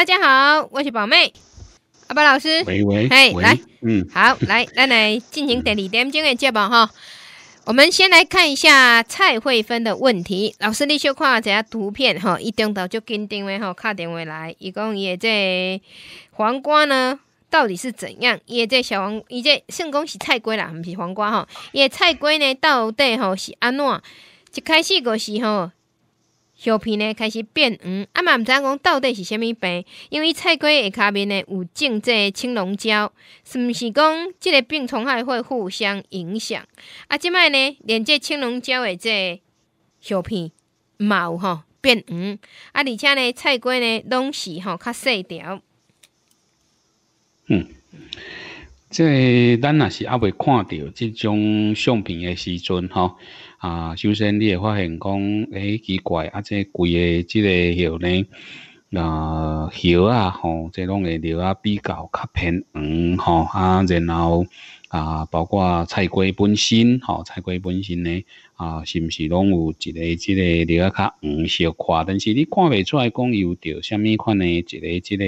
大家好，我是宝妹，阿宝老师，哎，来，嗯，好，来，来来进行第二点钟的节目哈。我们先来看一下蔡慧芬的问题，老师，你先看一下图片哈，一中头就跟定位哈，卡电话来，一共也在黄瓜呢，到底是怎样？也在小黄，伊在圣宫是菜龟啦，不是黄瓜哈，也菜龟呢到底吼是安怎？一开始的时候。叶片呢开始变黄，啊嘛毋知影讲到底是虾米病，因为菜瓜下面呢有种植青龙椒，是毋是讲即个病虫害会互相影响？啊，即摆呢连这青龙椒的这叶片嘛有吼变黄，啊，而且呢菜瓜呢拢是吼较细条。嗯，即个咱若是阿未看着即种相片的时阵吼。啊，首先你会发现讲，哎，奇怪，啊，即贵个即个，叶呢，啊，叶啊，吼，即拢会留啊比较较偏黄，吼，啊，然后啊，包括菜瓜本身，吼，菜瓜本身呢，啊，是毋是拢有一个，即个留啊较黄小块，但是你看未出来，讲有着虾米款呢，一个，即个，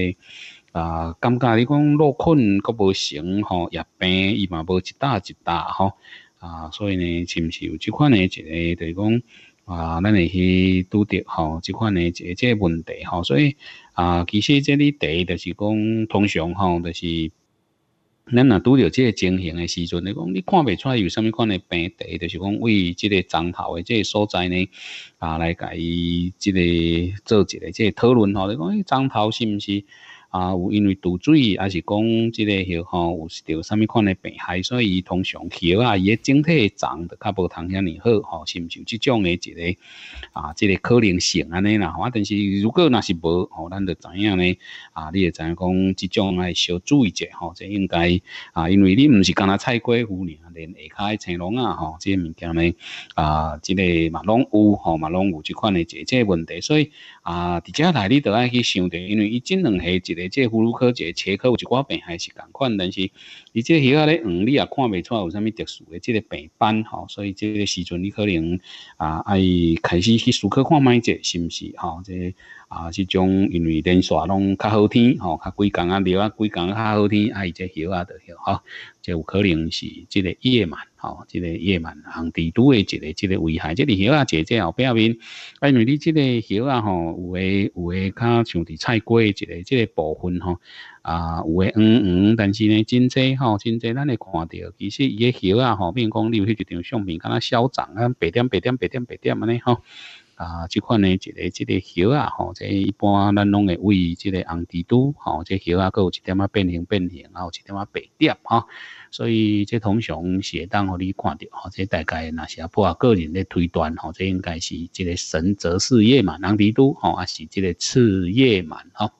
啊，感觉你讲落困个无成吼，叶病伊嘛无一搭一搭吼。啊，所以呢，是毋是有即款诶一个，就是讲啊，咱会去拄着吼即款诶一个即个问题吼，所以啊，其实即里第一就是讲，通常吼就是，咱若拄着即个情形诶时阵，你讲你看袂出来有啥物款诶病，第一就是讲为即个针头诶即个所在呢啊来甲伊即个做一个即个讨论吼，你讲针头是毋是？啊，有因为堵水，还是讲即个许吼，有是着啥物款诶病害，所以伊通常鱼啊，伊诶整体长得较无通遐尔好，吼，是毋是有即种诶一个啊，即个可能性安尼啦。吼，但是如果若是无，吼，咱着知影呢？啊，你会知影讲？即种爱小注意者，吼，即应该啊，因为你毋是干那菜瓜户呢，连下骹诶青龙啊，吼，即个物件呢啊，即个嘛拢有，吼，嘛拢有即款诶这这问题，所以啊，伫遮内你著爱去想着，因为伊即两下一个。即个葫芦科节切科有一挂病害是同款，但是。伊这个叶啊咧黄，你也看未出有啥物特殊诶？这个病斑吼，所以这个时阵你可能啊，爱开始去妇科看卖者，是毋是吼？这啊，是种因为连续拢较好天吼，较几工啊，聊啊几讲较好听，哎，这鱼啊的叶吼，这有可能是这个叶螨吼，这个叶螨，红蜘蛛的一个，这个危害。这个叶啊姐姐后表啊，因为你这个叶啊吼，有诶有诶，较像伫菜瓜一个，这个部分吼。啊，有诶黄黄，但是呢，真侪吼，真侪咱会看到，其实伊个叶啊吼，比讲光有迄一张相片，敢若嚣张啊，白点白点白点白点安尼吼。啊，即款呢一个即个叶啊吼，即一般咱拢会为即个红蜘蛛，吼，即叶啊，佫有一点啊变形变形，啊，有一点啊白点啊，所以即通常会当互你看到吼，即大概那是不啊个人的推断吼，即应该是即个神则事业嘛，红蜘都吼啊是即个次业满吼。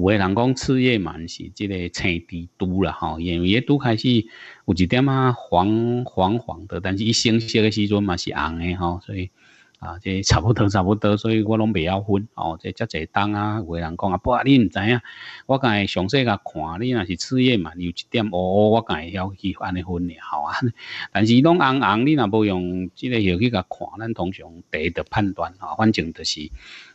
有的人讲，次叶嘛是这个青蜘蛛了吼，因为都开始有一点啊黄黄黄的，但是一成熟的时候嘛是红的吼，所以啊，这差不多差不多，所以我拢袂晓分哦，这遮侪东啊，有的人讲啊，不，你毋知影，我会详细甲看，你若是次叶嘛，有一点乌乌，我会要去安尼分诶好啊。但是拢红红，你若无用这个药去甲看，咱通常第一着判断吼，反正就是。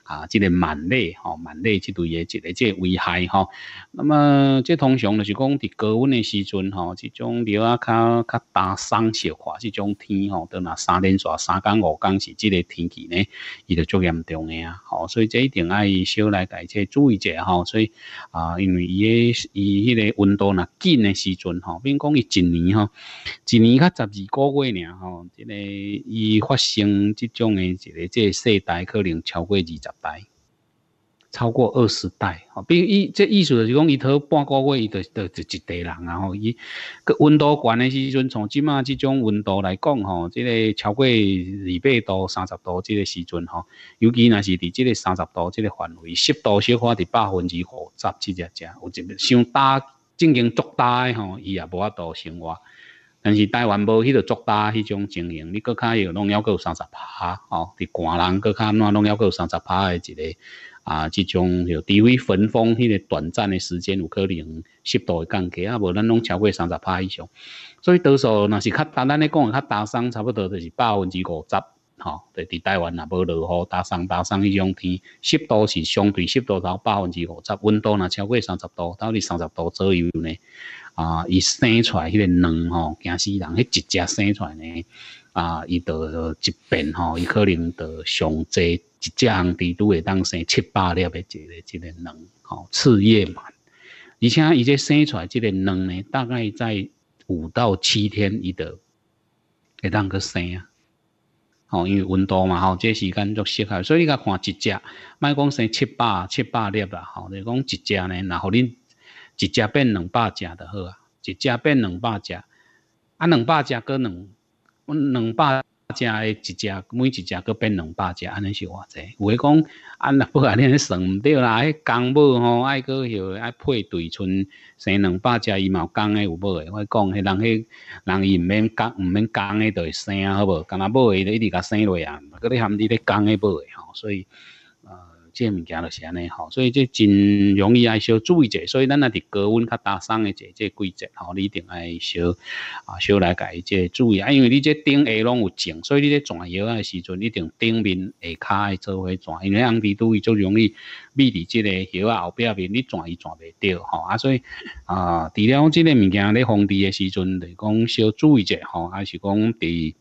啊即个慢热吼慢热即类诶一个即个危害吼那么即通常就是讲伫高温诶时阵吼即种料较较较焦伤小可即种天吼都若三连续三工五工是即个天气呢伊著足严重诶啊吼所以即一定要伊小来家即注意者吼所以啊因为伊诶伊迄个温度若紧诶时阵吼比如讲伊一年吼一年较十二个月尔吼即个伊发生即种诶一个即个世代可能超过二十代超过二十代，吼，比如伊，这意思就是讲，伊逃半个位，就就就一代人，然后伊个温度悬的时阵，从即嘛即种温度来讲，吼，即个超过二百度、三十度即个时阵，吼，尤其若是伫即个三十度即个范围，湿度小可伫百分之五十，即这这，有一么伤大，正经足大，吼，伊也无法度生活。但是台湾无迄个足大迄种情形，你搁较有拢要有三十拍，哦，伫寒人搁较哪拢要有三十拍诶一个啊，即种许低位焚风迄个短暂诶时间有可能湿度会降低啊，无咱拢超过三十拍以上。所以多数若是较搭咱咧讲较搭上差不多就是百分之五十吼，伫伫台湾若无落雨，搭上搭上迄种天湿度是相对湿度到百分之五十，温度若超过三十度到伫三十度左右呢。啊，伊生出来迄个卵吼，惊死人迄一只生出来呢，啊，伊得一边吼，伊可能得上济一只红蜘蛛会当生七八粒的一个一个卵，吼，次叶嘛。而且伊这生出来即个卵呢，大概在五到七天，伊得会当去生啊。吼，因为温度嘛，即这时间足适合，所以你看一只，卖讲生七八七八粒啦，吼，就讲一只呢，然后恁。一只变两百只就好啊！一只变两百只，啊，两百只搁两两百只诶，一只，每一只搁变两百只，安尼是偌济。有诶讲，啊，若不然安尼算毋对啦。迄公母吼爱搁许爱配对，存生两百只，伊嘛有公诶有母诶。我讲，迄人迄人伊毋免讲，毋免讲诶，着会生啊，好无？干那母诶，着一直甲生落啊，搁咧含你咧讲诶母诶吼，所以。这物件就是安尼吼，所以这真容易爱少注意者，所以咱阿伫高温较大桑的这季节吼，你一定爱少啊少来家这注意，啊因为你这顶下拢有虫，所以你这转药啊时阵，你一定顶面下骹的做伙转，因为红地都会足容易密伫这个药啊后壁面你转伊转袂着吼啊，所以啊除了这个物件咧封闭的时阵，就讲少注意者吼，还是讲伫。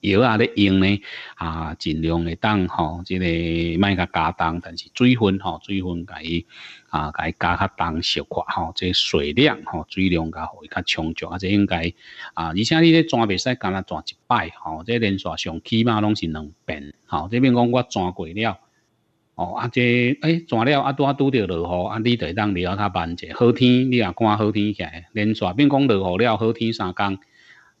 药啊咧用咧啊，尽量会当吼，即个卖甲加重，但是水分吼，水分该，啊，该加较重小块吼，即水量吼，水量较好，较充足，啊，即应该啊，而且你咧转袂使干啦转一摆吼，即连续上起码拢是两遍吼，这边讲我转过了，哦，啊，即，诶，转了啊，拄啊拄到落雨，啊，你得当尿较慢者，好天你啊干好天起来，连续变讲落雨了，好天三工。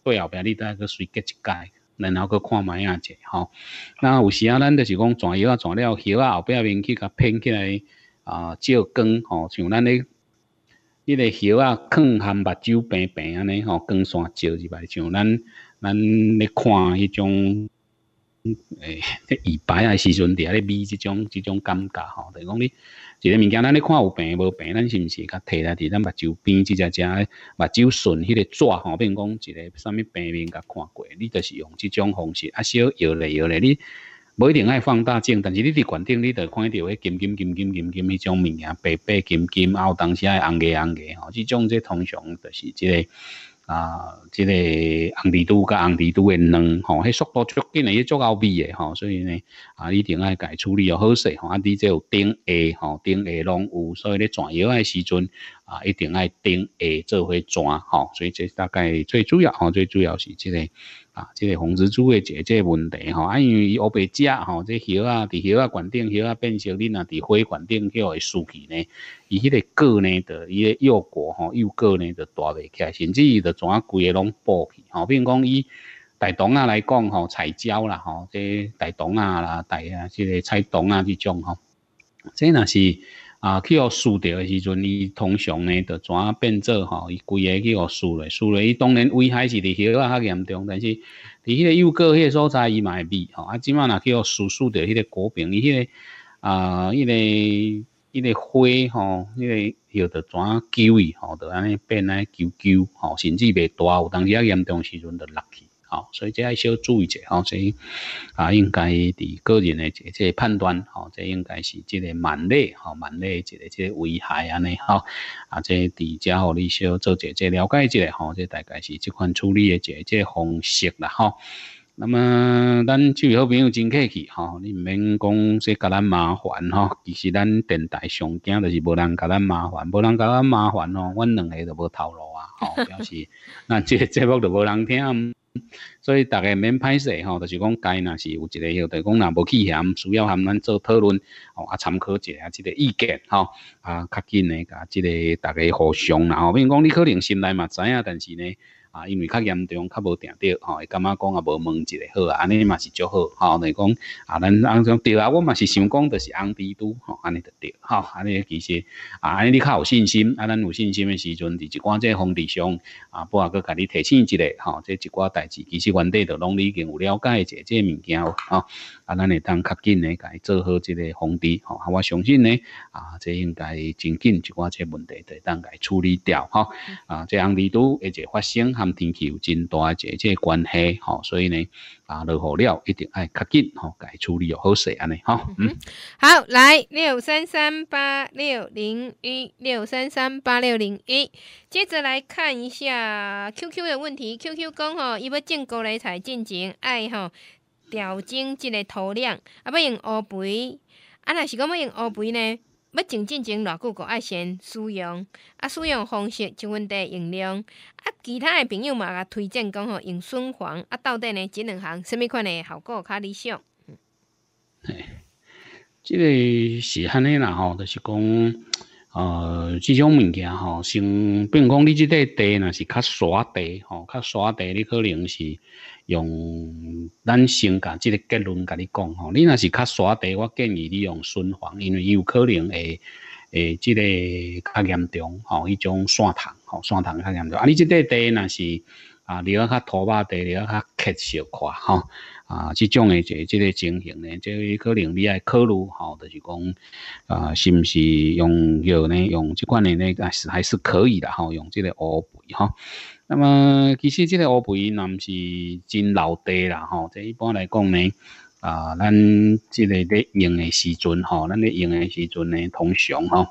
对后边你再去随机一改，然后去看卖啊者吼。那有时啊，咱就是讲转药啊转了，药啊后边面去甲拼起来啊照光吼，像咱咧，迄个叶啊藏含目睭平平安尼吼，光线照入来，像咱咱咧看迄种诶，耳白啊时阵底啊眯即种即种感觉吼，等于讲你。一个物件，咱咧看有病无病，咱是毋是甲摕来伫咱目周边即只只，目睭顺迄个纸吼，并讲一个啥物病面甲看过，你就是用即种方式啊，小摇咧摇咧，你无一定爱放大镜，但是你伫悬顶你就看到迄金金金金金金迄种物件，白白金金，有当时爱红个红个吼，即种即通常就是即个。啊，即个红地蛛甲红地蛛嘅卵吼，迄速度足紧诶，迄足牛逼诶吼，所以呢，啊，一定要家处理好势吼，啊，你即有顶下，吼，顶下，拢有，所以咧转药诶时阵啊，一定要顶下做開轉，吼，所以即大概最主要，吼，最主要是即个。啊，即个红蜘蛛诶，即个问题吼，啊，因为伊乌白食吼，即叶啊、伫叶啊、冠顶叶啊变成你啊，伫花冠顶叶会死去呢。伊迄个果呢，着伊个幼果吼，幼果呢着大未起，甚至伊着怎啊规个拢爆去吼。比如讲，伊大东啊来讲吼，齐椒啦吼，即大东啊啦、大啊即个菜东啊即种吼，即若是。啊，去互输掉诶时阵，伊通常呢，着怎变做吼？伊规个去互输嘞，输嘞，伊当然危害是伫遐较严重，但是伫迄个幼个迄个所在伊嘛会比吼。啊，即满若去互输输掉迄个果平，伊迄个啊，迄个迄个花吼，迄个许着怎救伊吼？着安尼变来救救吼，甚至袂大，有当时较严重时阵着落去。所以这要小注意一下吼，以啊应该伫个人的这这判断吼，这应该是这个蛮累吼，蛮累一个这危害安尼吼，啊这伫只互你小做者这了解一下吼，这大概是这款处理的这这方式啦吼。那么咱这位好朋友真客气吼，你毋免讲说甲咱麻烦吼，其实咱电台上惊就是无人甲咱麻烦，无人甲咱麻烦哦，阮两个就无头路啊。表示，那这节目就无人听，所以大家免拍势吼，就是讲该若是有一个，就讲若无去嫌，需要含咱做讨论，哦啊参考一下即个意见吼。啊较紧诶，甲即个大家互相啦，比如讲你可能心内嘛知影，但是呢。啊，因为较严重，较无定着吼，会感觉讲也无问一个好啊，安尼嘛是足好吼。尼讲啊，咱安种对啊，我嘛是想讲，就是红比都吼，安尼就对，吼，安尼其实啊，安尼你较有信心，啊，咱有信心诶时阵，伫一寡这房地产啊，不啊个甲你提醒一下，吼，这一寡代志，其实原底都拢你已经有了解者，这物件哦。啊，咱会当较紧甲伊做好这个防治吼，我相信呢，啊，这应该真紧一寡这问题会当伊处理掉吼。啊，这样子都一直发生，含天气有真大一个关系吼，所以呢，啊，落雨了一定爱较紧吼，伊处理好势安尼吼。嗯，好，来六三三八六零一六三三八六零一，接着来看一下 QQ 的问题。QQ 讲吼，伊要建过来才进前，爱吼。调整一个土壤，啊，要用乌肥，啊，若是讲要用乌肥呢，要种进前偌久个爱先使用，啊，使用方式就问题用量，啊，其他的朋友嘛，甲推荐讲吼，用笋黄，啊，到底呢，即两项什物款诶效果较理想？即、这个是安尼啦吼，就是讲，呃，即种物件吼，像，比如讲你即块地若是较沙地吼，较沙地，你可能是。用咱先甲这个结论甲你讲吼，你若是较沙地，我建议你用循环，因为有可能会诶，这个较严重吼，迄种线虫吼，线虫较严重啊。你这块地若是啊，要较土巴地，要较磕小块吼。啊，这种的这即个情形呢，这可能你爱考虑吼，就是讲啊，是毋是用药呢？用这款的呢，还是还是可以的哈，用这个乌肥哈。那么，其实这个乌龟，那是真老低啦吼。这一般来讲呢，啊，咱这个咧用的时阵吼，咱咧用的时阵呢，通常吼，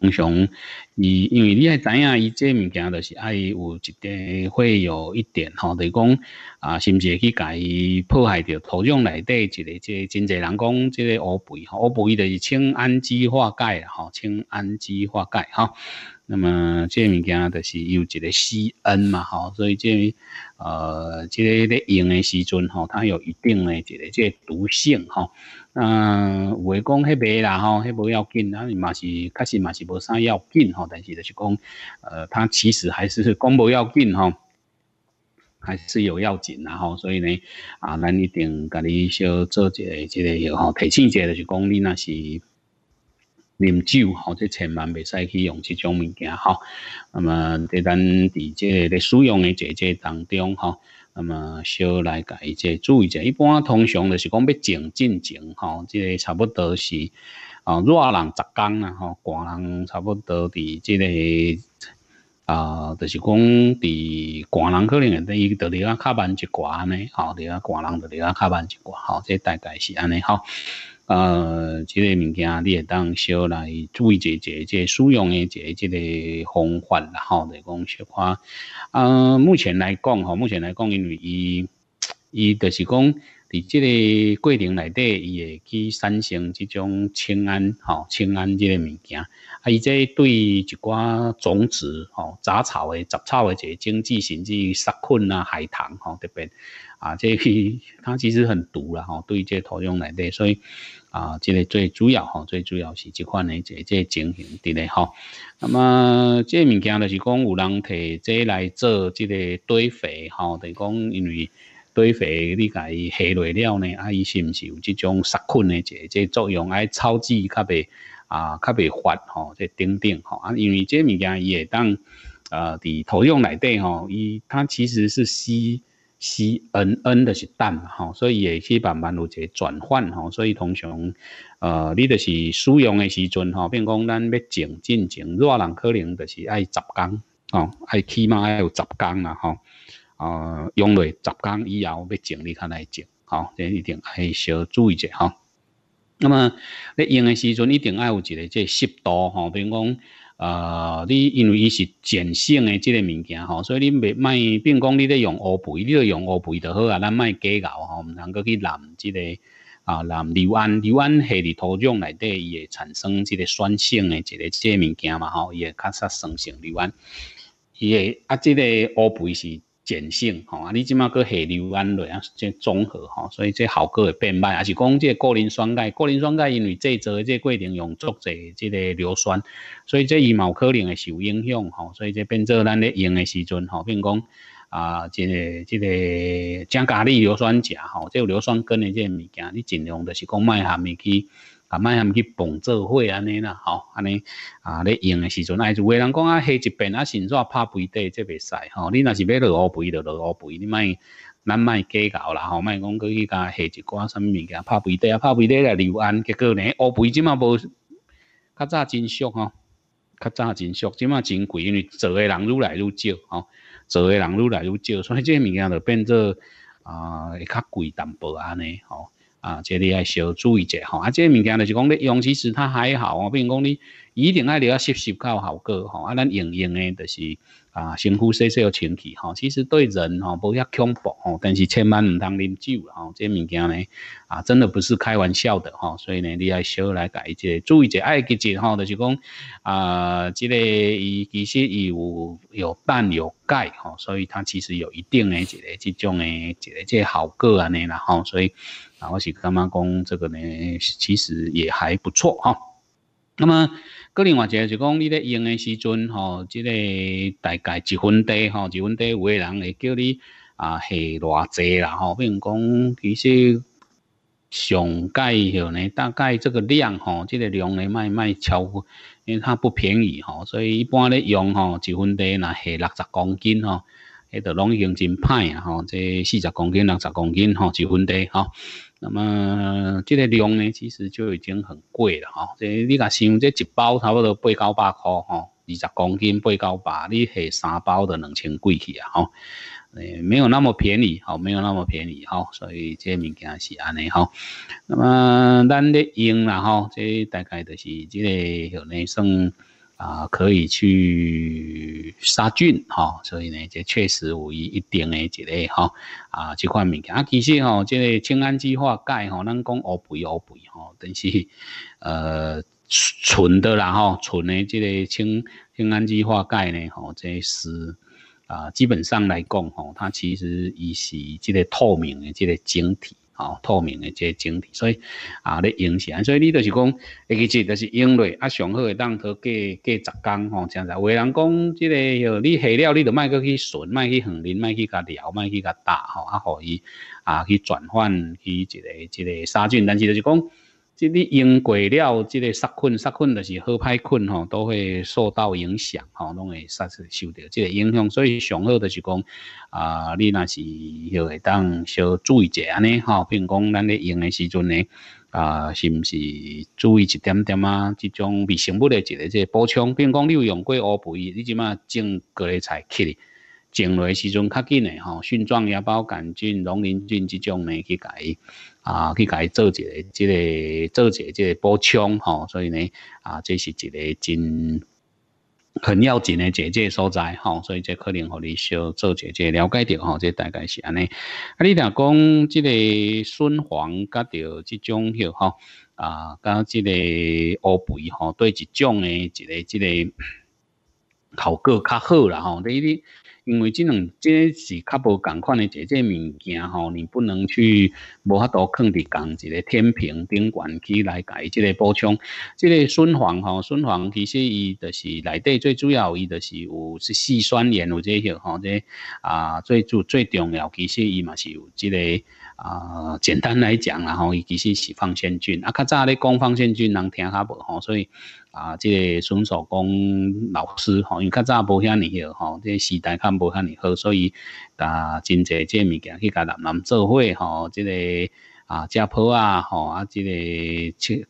通常。你因为你还知影伊这物件，就是爱有一点会有一点吼，就讲啊，是毋是会去伊破坏着土壤内底一个即真侪人讲即个乌肥吼，乌肥就是氰氨基化钙吼，氰氨基化钙吼。那么这物件就是有一个 C N 嘛吼，所以这呃，即个咧用的时阵吼，它有一定的一个即个毒性吼。嗯，未讲迄个啦吼，迄无要紧，那嘛是确实嘛是无啥要紧吼。但是就是讲，呃，他其实还是公不要紧哈，还是有要紧然后，所以呢，啊，咱一定跟你小做一下这个哟吼，提醒一下就是讲，你那是，啉酒吼，这千万未使去用这种物件吼。那么在咱伫这个使用的这个当中哈，那么小来改一下注意一下，一般通常就是讲要静静静哈，这个差不多是。啊，热人十天啦，吼，寒人差不多伫即个啊，就是讲伫寒人可能会伫伊伫你啊较慢一安尼，吼，伫啊寒人伫你啊较慢一寡，吼，这大概是安尼吼。呃，即个物件你会当小来注意一、即个使用诶，一即个方法啦，吼，就讲小看。啊，目前来讲，吼，目前来讲，因为伊伊就是讲。伫即个过程内底，伊会去产生即种氰胺、吼氰胺即个物件，啊，伊即对一寡种子、吼杂草诶、杂草诶一个经济甚至杀菌啊、害虫，吼特别啊，即去它其实很毒啦，吼对即个土壤内底，所以啊，这个最主要、吼最主要是一款诶，即个整形之类，吼。那么，即物件就是讲有人摕即来做即个堆肥，吼，等于讲因为。堆肥，你甲伊下落了呢？啊，伊是毋是有即种杀菌的这这作用？啊，草籽较袂啊，较袂发吼，这顶顶吼啊，因为这物件伊会当呃，伫土壤内底吼，伊它其实是 C C N N 的是氮嘛，吼，所以也会去慢慢有一个转换吼，所以通常呃，你就是使用的时阵吼，比如讲咱要静静静，热人可能就是爱十工吼，爱起码要有十工啦，吼。呃，用落十天以后要整理较来整，好，这一定要小注意一下哈。那么你用的时阵，一定爱有一个这湿度哈，比如讲呃，你因为伊是碱性的这个物件吼，所以你袂卖，比如讲你咧用乌肥，你就用乌肥就好啊，咱卖计较吼，唔能够去染这个啊染硫胺，硫胺系伫土壤内底伊会产生这个酸性的一个这个物件嘛吼，伊会较煞酸性硫胺。伊会啊，这个乌肥是。碱性，吼，啊，你即马佮下硫胺类啊，即综合，吼，所以即效果会变歹，还是讲即过磷酸钙，过磷酸钙因为这一周的即过程用足侪即个硫酸，所以即伊有可能会受影响，吼，所以即变做咱咧用的时阵，吼，并讲啊，即个即个正钙氯硫酸钾，吼，即硫酸根的即物件，你尽量就是讲卖面去。啊，卖去碰做伙安尼啦，吼安尼啊咧用诶时阵，哎有诶人讲啊，下一边啊，先做拍肥底，这袂使吼。你若是要落肥，就落乌肥，你卖咱卖计较啦，吼卖讲去去甲下一寡啥物物件，拍肥底啊，拍肥底来留安，结果呢，乌肥即嘛无，较早真俗吼，较早真俗，即嘛真贵，因为坐诶人愈来愈少吼，坐诶人愈来愈少，所以这物件就变做啊会较贵淡薄安尼吼。啊，这你要小注意一下吼。啊，这个物件就是讲你用，其实它还好哦。比如讲你一定爱你要吸收较效果吼。啊，咱用用的，就是啊，轻敷细细要清气吼。其实对人吼不要恐怖吼，但是千万毋通啉酒啦。吼，这物件呢啊，真的不是开玩笑的吼，所以呢，你要小来改者注意一下爱几只吼，就是讲啊，这个伊其实伊有有含有钙吼，所以它其实有一定的这个这种的这个这效个安尼啦吼。所以啊，我是感觉讲这个呢，其实也还不错哈。那么，个另外一个就讲，你咧用的时阵吼，即个大概一分地吼，一分地有个人会叫你啊下偌济啦吼，比如讲，其实上界吼呢，大概这个量吼，即个量呢，卖卖超，因为它不便宜吼，所以一般咧用吼，一分地若下六十公斤吼。迄都拢已经真歹啊！吼，即四十公斤、六十公斤吼，一分袋吼，那么，即个量呢，其实就已经很贵了吼，即你甲想，即一包差不多八九百块吼，二十公斤八九百，你下三包都两千贵去啊！吼，诶，没有那么便宜，好，没有那么便宜，好，所以即物件是安尼吼。那么咱咧用然后，即大概就是即个有咧算。啊，可以去杀菌哈，所以呢，这确实有一一定的一个哈啊这块物件啊，其实哈，这个氰氨基化钙哈，咱讲乌肥乌肥哈，但是呃纯的啦哈，纯的这个氢氢氨基化钙呢，哈，这是啊基本上来讲哈，它其实也是这个透明的这个晶体。哦，透明的这整体，所以啊，咧影响，所以你就是讲，一个字就是因为啊，上好的当头，加加十工吼，样子。有人讲，即个许你下了，你就卖去去纯，卖去横林，卖去甲料，卖去甲打吼，啊，互伊啊去转换去一个一个杀菌，但是就是讲。即你用过了，即个杀菌杀菌，就是好歹菌吼，都会受到影响，吼，拢会受受到即个影响。所以上好就是讲啊，你那是迄个当小注意者安尼吼，比如讲咱咧用的时阵呢啊，是毋是注意一点点啊？即种微生物的一个即个补充，比如讲你有用过乌肥，你即嘛种各类菜去种落时阵较紧的吼，菌状芽孢杆菌、农林菌即种呢去改。啊，甲伊做一个即个做一个即个补充，吼。所以呢，啊，这是一个真很要紧的一个所在，吼，所以这可能，互你小做姐姐了解着吼。即大概是安尼。啊，你若讲即个孙黄甲着即种嘢，吼，啊，甲即个乌贝，吼，对一种的一个即个效果较好啦，吼，你你。因为这两这是较无同款的这个物件吼，你不能去无法多放伫讲一个天平顶，悬系来解这个补充。这个孙黄吼，孙黄其实伊就是内底最主要，伊就是有是细酸盐有这些吼，这啊，最主最重要其实伊嘛是有这个。啊，简单来讲，然后伊其实是放线菌。啊，较早咧讲放线菌，人听较无吼，所以啊，即个孙守功老师吼，因为较早无遐尼好吼，即个时代较无遐尼好，所以啊，真济即个物件去甲南南做伙吼，即个啊，食谱啊吼啊，即个七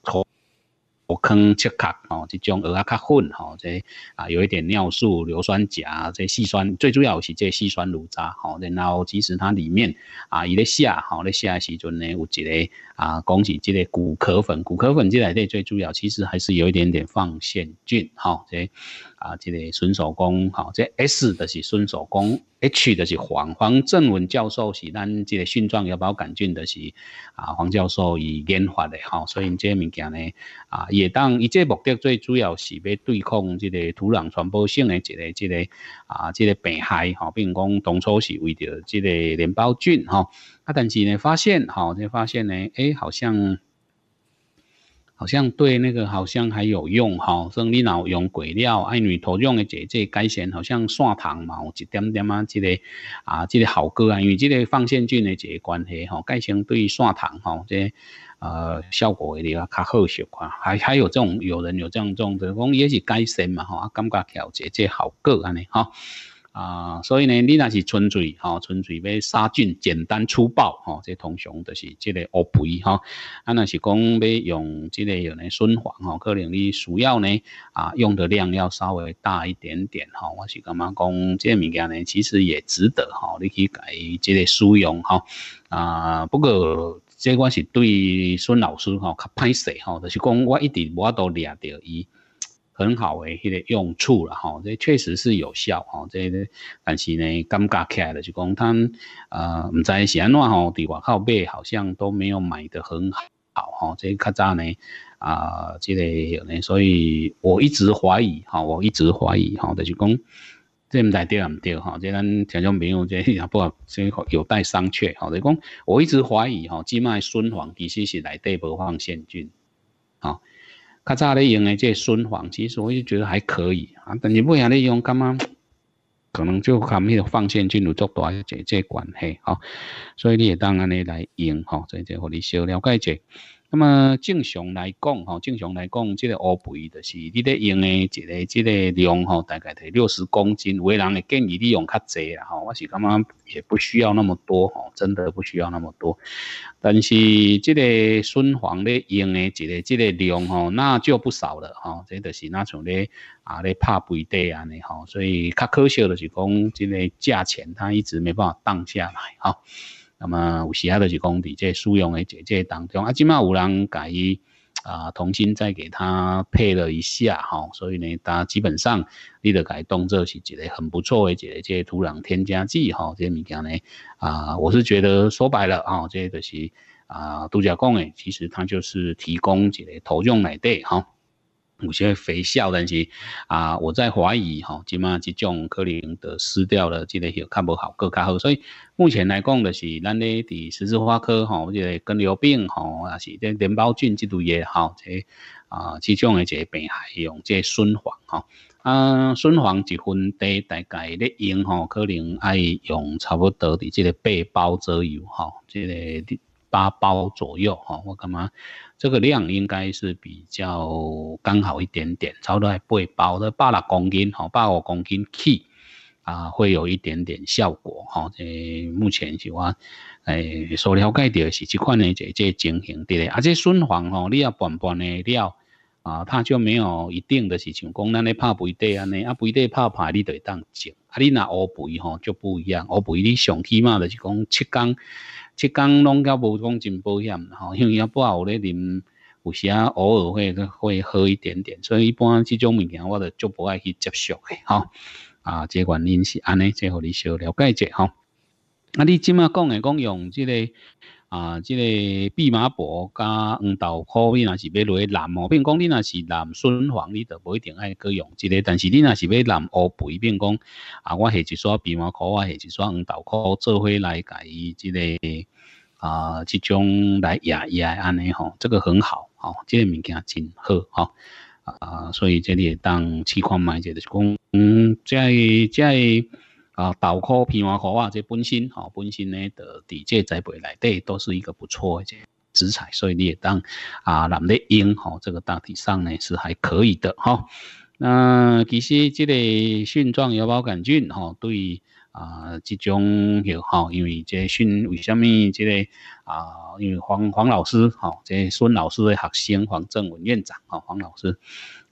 我坑切割哦，即种蚵啊较混吼，这啊有一点尿素、硫酸钾，这细酸，最主要是这细酸乳渣吼。然后其实它里面啊，伊咧下吼咧下时阵呢，有一个。啊，恭喜！即个骨壳粉，骨壳粉即个最最主要，其实还是有一点点放线菌，哈，即啊，即个纯手工，好，即 S 的是纯手工，H 的是黄黄正文教授是咱即个线状芽孢杆菌的是啊，黄教授以研发的，哈，所以即物件呢啊，也当以这目的最主要是要对抗即个土壤传播性的即个即个啊即个病害，哈，并讲当初是为着即个镰孢菌，哈。啊，但是呢？发现好，就发现呢，哎，好像好像对那个好像还有用哈。生理脑用鬼料，爱女头用的这这改善好像血糖嘛，有一点点啊，这个啊，这个好歌啊，因为这个放线菌的这关系哈，改善对血糖哈，这呃效果的比较好些款。还还有这种有人有这样种，就是讲也是改善嘛哈，感觉调节这效果安尼哈。啊，所以呢，你若是纯粹吼，纯粹要杀菌、简单粗暴吼、哈，这通常都是即个恶肥吼。啊，若是讲要用即个用来酸黄哈，可能你需要呢啊，用的量要稍微大一点点哈。我是感觉讲即个物件呢？其实也值得哈，你去以介这类使用哈。啊，不过这我是对孙老师吼较歹势吼，就是讲我一直无法度掠着伊。很好的，迄个用处了哈，这确实是有效哈，这但是呢，尴尬起来就是讲他呃，唔是安怎吼，伫外口买好像都没有买的很好哈，这较早呢啊，之类个呢，所以我一直怀疑哈，我一直怀疑哈，就讲这唔对，对唔对哈？即咱听众朋友即也不好，有待商榷哈。就讲我一直怀疑哈，即卖孙黄其实是来对无放现金啊。较早咧用诶，即孙黄，其实我就觉得还可以啊。但是不啥咧用，感觉 可能就含迄个放线菌有作大这这关系吼。所以你也当然咧来用吼，所以即互你小了解者。那么正常来讲，哈，正常来讲，这个乌肥就是你得用的一个，这个量，哈，大概在六十公斤。有的人会建议你用较侪啦，哈，我是感觉也不需要那么多，哈，真的不需要那么多。但是这个孙黄咧用的这个，这个量，哈，那就不少了，哈，这都是那种咧啊咧拍肥地啊，呢，哈，所以较可惜的是讲，这个价钱它一直没办法降下来，哈。那么有其他的就是工地这土用的这些当中啊，今麦有人改啊，重新再给他配了一下哈，所以呢，他基本上你的改动作是觉得很不错个这些土壤添加剂哈，这些物件呢啊，我是觉得说白了啊，这些都是啊，度假工诶，其实它就是提供这个土壤来对哈。有些肥效，但是啊，我在怀疑吼，即码这种可能得失掉了，这个也看不好，过较好。所以目前来讲的是，咱咧伫十字花科吼，或个根瘤病吼，也是这淋巴菌这类吼，即、这啊，这种的这病害用这孙黄哈。啊，孙黄一分地大概咧用吼，可能爱用差不多的这个八包左右哈，这个。八包左右哈，我干嘛？这个量应该是比较刚好一点点，超多还不包的八、六公斤，哈，八、五公斤起啊，会有一点点效果哈。诶，目前是话，诶所了解的是这款呢，这即情形对的，啊，即循黄哈，你要拌拌的料啊，它就没有一定的，是像讲那的怕肥堆安尼，啊肥堆拍拍你得当接。啊，你若乌倍吼就不一样，乌倍你上起码就是讲七天，七天拢交无讲真保险，吼，因为也不有咧啉，有时啊偶尔会会好一点点，所以一般即种物件我就就不爱去接受诶吼。啊，这原因是安尼，即互你少了解者吼。啊，你即麦讲诶讲用这个。啊，这个蓖麻婆加黄豆蔻，你若是要落蓝毛，变讲你若是蓝孙黄，你都无一定爱过用这个。但是你若是要蓝乌肥，变讲啊，我下一撮蓖麻婆，我下一撮黄豆蔻做伙来甲伊即个啊，即种来也压安尼吼，这个很好，哦这个物件真好哦、啊，所以这里当试看卖者就是讲，嗯，在在。啊，豆蔻、皮瓦壳啊，这本身吼，本身呢的底界栽培内底都是一个不错的这资材，所以你也当啊，男的用吼，这个大体上呢是还可以的哈。那其实这个蕈状芽孢杆菌吼，对啊，这种哟吼，因为这蕈为什么这个啊？因为黄黄老师吼，这孙老师的学生黄正文院长啊，黄老师。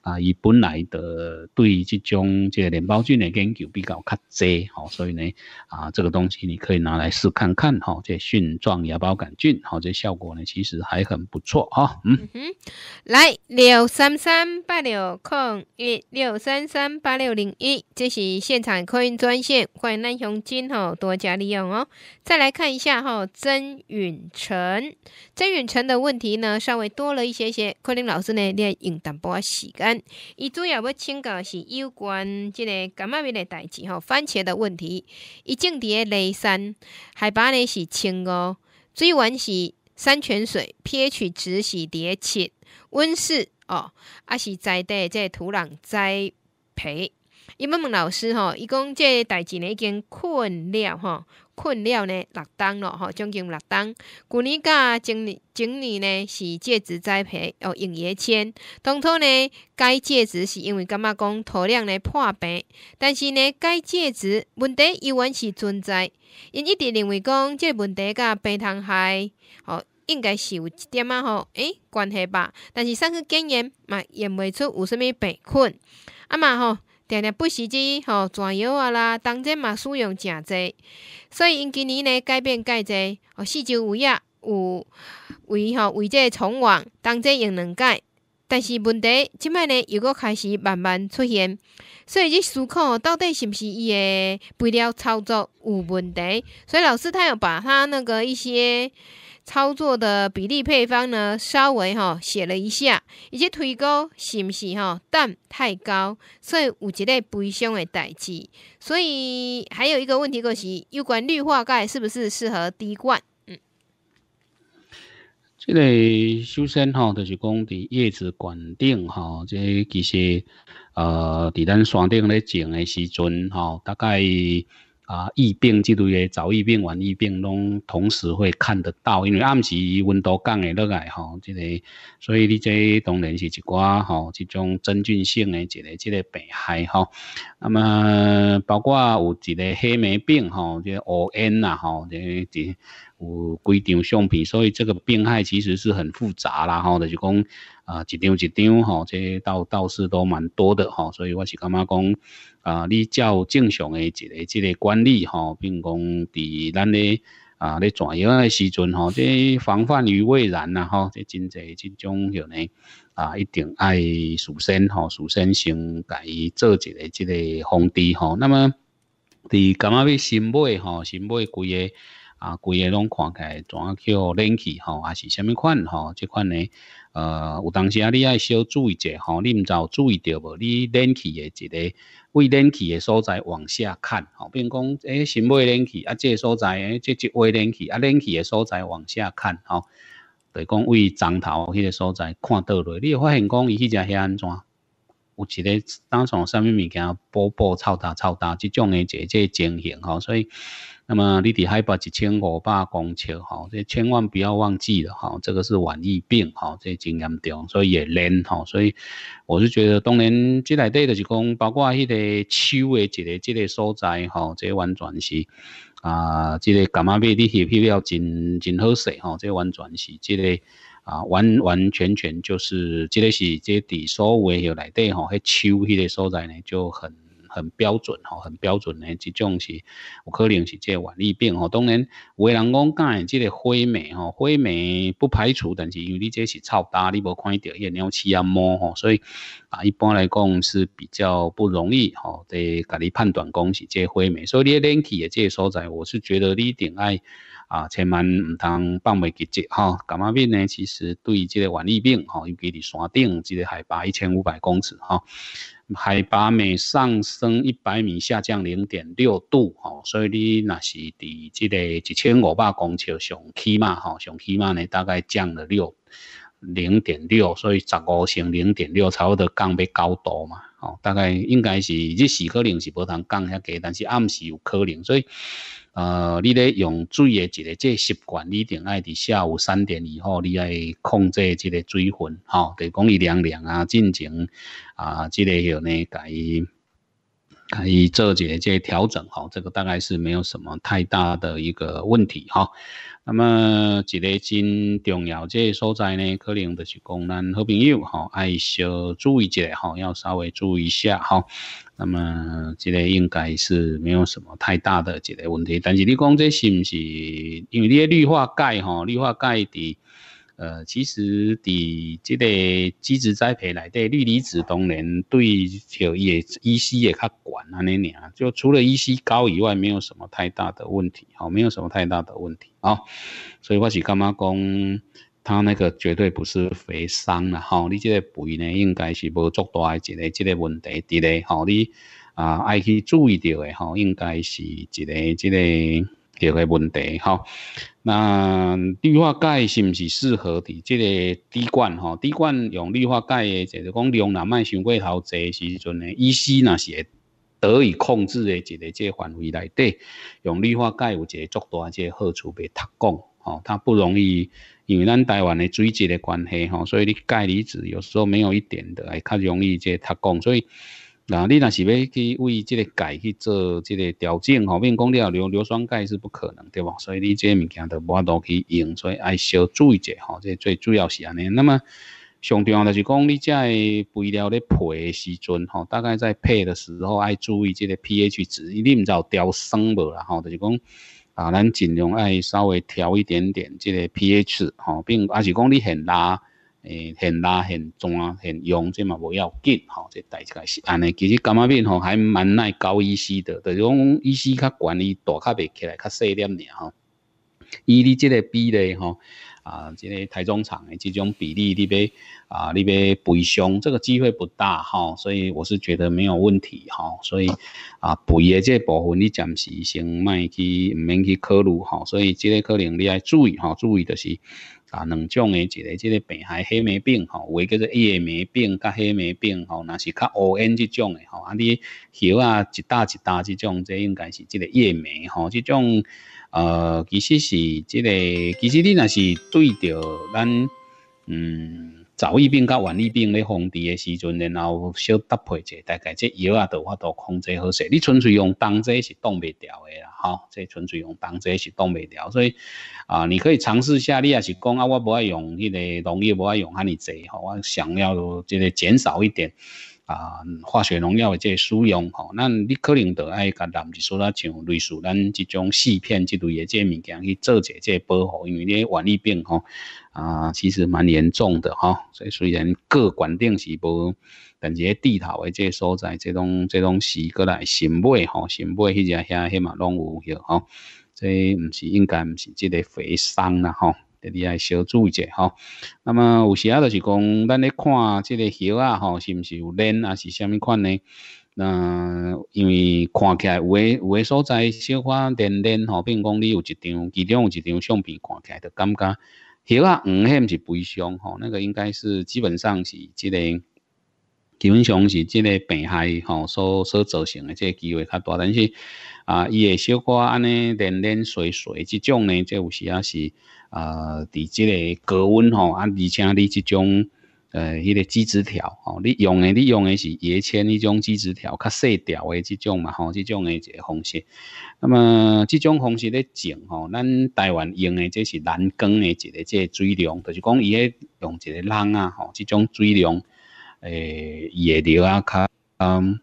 啊，伊本来的对这种这个链孢菌的研究比较较济吼，所以呢啊，这个东西你可以拿来试看看吼，这蕈状芽孢杆菌好，这效果呢其实还很不错哈。嗯哼，来六三三八六空一六三三八六零一，这是现场客运专线，欢迎南雄金吼多加利用哦。再来看一下哈，曾允成，曾允成的问题呢稍微多了一些些，昆林老师呢要用淡薄仔洗伊主要要请教是有关即个橄榄面的代志吼，番茄的问题，伊种咧雷山，海拔呢是千五，水源是山泉水，pH 值是伫咧七，温室哦，啊是栽地即土壤栽培。伊问问老师吼，伊讲即个代志呢已经困了吼，困了呢，六单咯吼，将近六单。旧年甲前年前年呢是介质栽培哦，用叶签。当初呢，该介质是因为感觉讲土壤呢破病，但是呢，该介质问题依然是存在。因一直认为讲即个问题甲病虫害哦，应该是有一点啊吼，诶关系吧。但是上去检验嘛，验袂出有啥物病菌，啊嘛吼。日日不时机吼，全药啊啦，当阵嘛使用诚济，所以因今年呢改变改济，哦四周围啊有围吼围这虫网，当阵用两改，但是问题即摆呢又阁开始慢慢出现，所以你思考到底是不是伊个肥料操作有问题？所以老师他有把他那个一些。操作的比例配方呢，稍微哈写了一下，以及推高是不是哈氮太高，所以有一个悲伤的代志。所以还有一个问题就是，有关氯化钙是不是适合滴灌？嗯，这个首先哈，就是讲在叶子管顶哈，这其实呃，在咱山顶咧种的时阵吼，大概。啊，疫病即类诶，早疫病、晚疫病，拢同时会看得到，因为暗时温度降下来吼，即个，所以你即当然是一寡吼，即种真菌性的一个即个病害吼。那么包括有一个黑霉病吼，即 O N 啦吼，即有几张相片，所以这个病害其实是很复杂啦吼，就讲啊，一张一张吼，即倒倒是都蛮多的吼，所以我是感觉讲？啊，你照正常诶，一个、一个管理吼，并讲伫咱咧啊咧转样诶时阵吼，即防范于未然呐吼，即真侪即种许呢啊，一定爱事先吼，事先先甲伊做一个即个防堤吼。那么伫感觉要新买吼，新买几个啊几个拢看起来怎叫冷气吼，还是虾米款吼？即款呢呃，有当时啊，你要小注意者吼，你毋有注意着无？你冷气诶一个。为连气的所在往下看，吼，比如讲，诶先买连气啊，这所在，诶，这即位连气啊，连气的所在往下看，吼、好，就讲胃长头迄个所在看倒落，你会发现讲伊迄只遐安怎，有一个当纯啥物物件，波波臭大臭大，即种的即即情形，吼，所以。那么你伫还拔一千五百公尺哈，这千万不要忘记了，哈，这个是瘟疫病，哈，这经验重，所以也难，哈，所以我是觉得，当然，即内底就是讲，包括迄个秋诶一个即个所在，哈，即完全是啊，即个格马币，你吸吸要真真好势，哈，即完全是即个啊，完完全全就是，即个是即地所谓有内底，吼，迄秋迄个所在呢就很。很标准吼，很标准的，这种是有可能是这顽疾病吼。当然，有的人讲讲，即个灰霉吼，灰霉不排除，但是因为你这是臭大，你无看到有鸟气啊摸吼，所以啊，一般来讲是比较不容易吼，个家你判断讲是这灰霉。所以你 l i n k 的这所在，我是觉得你一定爱。啊，千万唔通放未及止哈！感冒病呢，其实对这个瘟疫病，哈，尤其在山顶，这个海拔一千五百公尺哈，海拔每上升一百米，下降零点六度哈，所以你那是伫这个一千五百公尺上起码哈，上起码呢，大概降了六零点六，所以十五乘零点六，差不多降比九度嘛，哈，大概应该是日时可能是无通降遐低，但是暗时有可能，所以。呃，你咧用水的这个，即习惯你一定爱伫下午三点以后，你爱控制这个水分，哈，就讲伊凉凉啊，进行啊，之个有呢，改，改做一些这调整，哈，这个大概是没有什么太大的一个问题，哈。那么一个真重要，这个所在呢，可能就是讲咱好朋友哈，爱小注意一下哈，要稍微注意一下哈。那么这个应该是没有什么太大的这个问题，但是你讲这是不是因为你的绿化盖哈，绿化盖的？呃，其实伫这个基制栽培来底，氯离子当然对像也 EC 也较悬安尼尔，就除了 EC 高以外，没有什么太大的问题，好，没有什么太大的问题啊。所以我是感觉讲，他那个绝对不是肥伤啦，吼，你这个肥呢应该是无足多的一个这个问题伫咧，吼，你啊爱去注意到的吼，应该是一个一个。一个问题，吼。那氯化钙是毋是适合伫这个滴灌，吼？滴灌用氯化钙，就是讲量若卖伤过头，侪时阵呢，依稀那是得以控制的一个这范围内底。用氯化钙有一个足多，即个好处被读讲吼，它不容易。因为咱台湾的水质的关系，吼，所以你钙离子有时候没有一点的，哎，较容易这脱矿，所以。那你若是要去为这个钙去做这个调整吼，免讲你要硫硫酸钙是不可能对无，所以你这物件都无法度去用，所以爱小注意者吼。这最主要是安尼。那么上重要就是讲你在肥料咧配的时阵吼，大概在配的时候爱注意这个 pH 值，一毋知有调生无啦吼。就是讲啊，咱尽量爱稍微调一点点这个 pH 吼，并也是讲你现拉。诶，现拉、现壮、现用，这嘛无要紧吼。这大一开始安尼，其实感冒病吼还蛮耐高医师的，就是讲医师较悬，伊大较袂起来较细点尔。吼。伊你即个比例吼，啊，这个台中厂的即种比例你要啊，你要赔凶，这个机会不大吼，所以我是觉得没有问题吼。所以啊，赔的这部分你暂时先卖去，毋免去考虑吼。所以即个可能你要注意吼，注意就是。啊，两种诶，一个即个病害黑霉病吼，有叫做叶霉病甲黑霉病吼，那是较乌烟即种诶吼。啊，你叶啊一大一大即种，这应该是即个叶霉吼，即种呃，其实是即个，其实你那是对着咱嗯。早疫病甲晚疫病咧防治的时阵，然后小搭配者，大概这药啊都法度控制好势。你纯粹用冬者是挡袂掉的啦，哈！这纯粹用冬者是挡袂掉，所以啊，你可以尝试下，你也是讲啊，我不爱用迄个农药，不爱用遐尼济吼，我想要即个减少一点。啊，化学农药的这使用吼，那你可能就爱甲，南一说啦，像类似咱这种细片，之类的这物件去做一下这保护，因为咧瘟疫病吼啊，其实蛮严重的吼，所以虽然各管定是但等于地头的这所在，这种这种是过来新买吼，新买迄只遐遐嘛拢有许吼，这毋是应该毋是即个肥伤啦吼。你来小注意者吼，那么有时啊，就是讲，咱咧看这个叶啊吼，是毋是有裂啊，是虾米款呢？那因为看起来有有诶所在小看点裂吼，如讲你有一张，其中有一张相片看起来就感觉鞋啊唔嫌是悲伤吼，那个应该是基本上是质个。基本上是即个病害吼所所造成的即个机会较大。但是啊，伊会小可安尼点点水水即种呢，即有时啊是啊，伫即个高温吼啊，而且你即种呃迄个机质条吼，你用诶，你用诶是叶签迄种机质条较细条诶即种嘛吼，即种诶一个方式。那么即种方式咧种吼，咱台湾用诶即是蓝根诶一个即个水量，就是讲伊咧用一个冷啊吼，即种水量。诶，叶料啊，较嗯，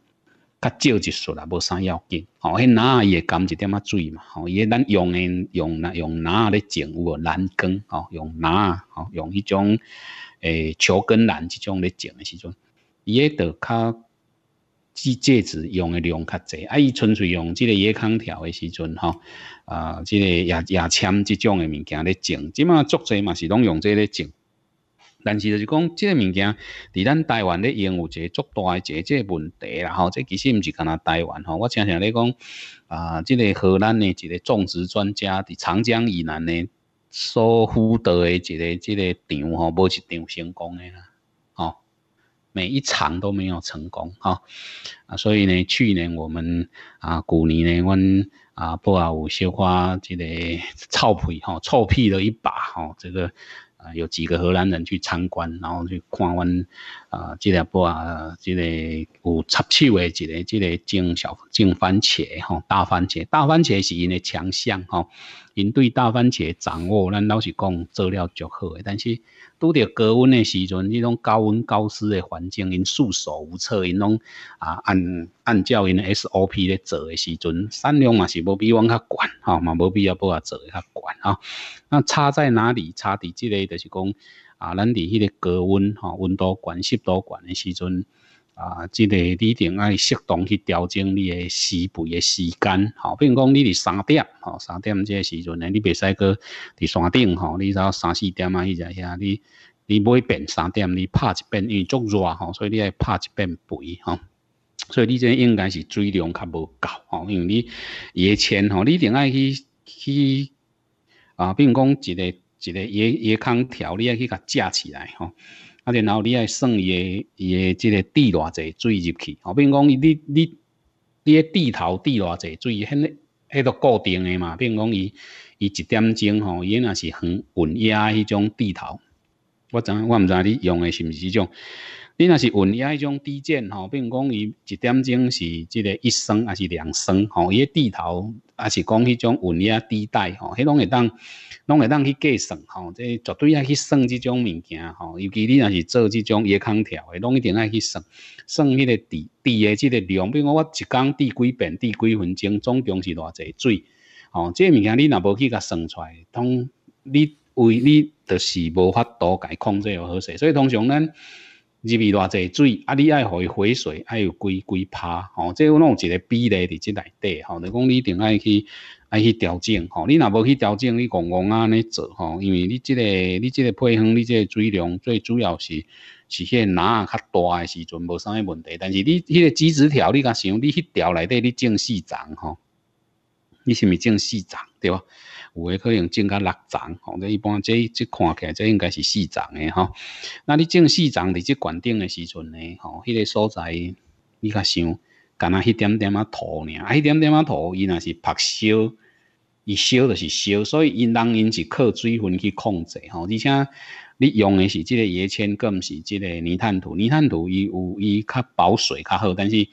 较少一熟啦，无啥要紧。哦，迄篮啊，伊会减一点啊水嘛。哦，伊个咱用诶用哪用啊咧种有无蓝根哦，用啊哦，用迄种诶球根篮即种咧种诶时阵，伊个着较即叶子用诶量较侪。啊，伊纯粹用即个叶康条诶时阵吼啊，即个牙牙签即种诶物件咧种，即嘛足者嘛是拢用即个咧种。但是就是讲，即个物件伫咱台湾咧，经有一个足大诶一即问题啦。吼。即其实毋是干那台湾吼，我常常咧讲啊，即个河南诶一个种植专家伫长江以南诶所辅导诶一个即个场吼，冇一场成功诶啦。哦，每一场都没有成功。哦，啊，所以呢，去年我们啊，去年呢，阮啊，不啊，有少花这个臭屁，嗬，臭屁了一把，嗬，這个啊，有几个荷兰人去参观，然后去看阮啊，即个波啊，即个有插手诶，即个即个种小种番茄吼，大番茄，大番茄是因诶强项吼，因对大番茄掌握，咱老实讲做了足好诶，但是。拄着高温诶时阵，迄种高温高湿诶环境，因束手无策，因拢啊按按照因 SOP 咧做诶时阵，产量嘛是无比阮较悬吼，嘛无必要不阿做诶较管啊。那差在哪里？差伫即个就是讲啊，咱伫迄个高温吼，温度悬、湿度悬诶时阵。啊，即个你定爱适当去调整你诶施肥诶时间，吼，比如讲你伫三点，吼三点即个时阵呢，你袂使去伫山顶，吼，你稍三四点啊，伊就遐，你你每遍三点，你拍一遍，因为足热，吼，所以你爱拍一遍肥，吼，所以你即应该是水量较无够，吼，因为你野纤，吼，你定爱去去啊，比如讲一个一个椰叶康条，你要去甲架起来，吼。然后你爱算伊个伊个即个滴偌济水入去，哦，比如讲，你你你个滴头滴偌济水，迄个迄个固定诶嘛，比如讲，伊伊一点钟吼，伊若是很稳压迄种滴头。我影，我毋知你用诶是毋是即种。你若是稳压迄种低键吼，比如讲伊一点钟是即个一升还是两升吼？伊个地头也是讲迄种稳压低带吼，迄拢会当拢会当去计算吼。即绝对爱去算即种物件吼，尤其你若是做即种叶空调诶，拢一定爱去算算迄个滴滴诶即个量，比如讲我一工滴几遍，滴几分钟，总共是偌济水吼，即物件你若无去甲算出来，通你为你著是无法甲伊控制好势，所以通常咱。入去偌济水，啊，你爱互伊回水，爱有规规耙，吼，这有弄一个比例伫即内底，吼，你讲你定爱去爱去调整，吼，你若无去调整，你戆戆啊安尼做，吼，因为你即个你即个配方，你即个水量最主要是是篮啊较大诶时阵无啥物问题，但是你迄个机枝条，你甲想，你迄条内底你种四丛，吼，你是毋是种四丛，对无？有诶，可能种甲六层，反正一般这这看起来，这应该是四层诶，吼。那你种四层伫这管顶诶时阵呢，吼，迄个所在你较想，干那一点点啊土尔，啊一点点啊土，伊若是白烧，伊烧就是烧，所以因人因是靠水分去控制，吼。而且你用诶是即个椰签，更毋是即个泥炭土。泥炭土伊有伊较保水较好，但是